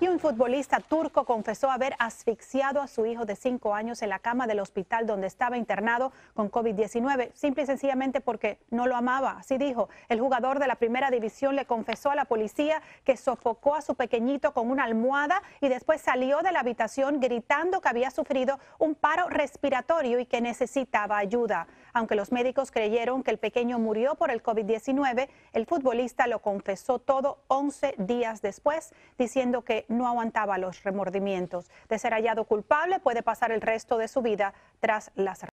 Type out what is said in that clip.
Y un futbolista turco confesó haber asfixiado a su hijo de cinco años en la cama del hospital donde estaba internado con COVID-19, simple y sencillamente porque no lo amaba. Así dijo, el jugador de la primera división le confesó a la policía que sofocó a su pequeñito con una almohada y después salió de la habitación gritando que había sufrido un paro respiratorio y que necesitaba ayuda. Aunque los médicos creyeron que el pequeño murió por el COVID-19, el futbolista lo confesó todo 11 días después, diciendo que no aguantaba los remordimientos. De ser hallado culpable, puede pasar el resto de su vida tras las